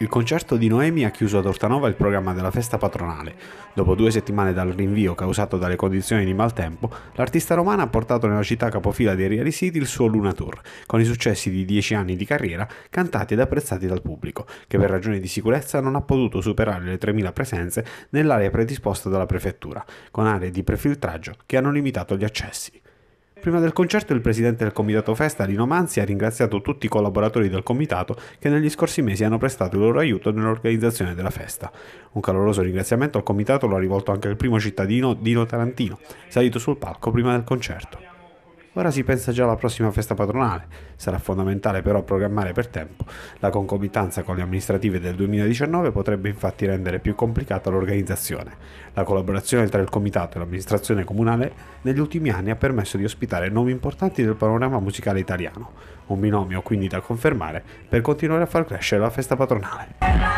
Il concerto di Noemi ha chiuso ad Ortanova il programma della festa patronale. Dopo due settimane dal rinvio causato dalle condizioni di maltempo, l'artista romana ha portato nella città capofila dei Real City il suo Luna Tour, con i successi di dieci anni di carriera cantati ed apprezzati dal pubblico, che per ragioni di sicurezza non ha potuto superare le 3.000 presenze nell'area predisposta dalla prefettura, con aree di prefiltraggio che hanno limitato gli accessi. Prima del concerto il presidente del comitato festa di Nomanzi ha ringraziato tutti i collaboratori del comitato che negli scorsi mesi hanno prestato il loro aiuto nell'organizzazione della festa. Un caloroso ringraziamento al comitato lo ha rivolto anche il primo cittadino Dino Tarantino, salito sul palco prima del concerto. Ora si pensa già alla prossima festa patronale. Sarà fondamentale però programmare per tempo. La concomitanza con le amministrative del 2019 potrebbe infatti rendere più complicata l'organizzazione. La collaborazione tra il comitato e l'amministrazione comunale negli ultimi anni ha permesso di ospitare nomi importanti del panorama musicale italiano. Un binomio quindi da confermare per continuare a far crescere la festa patronale.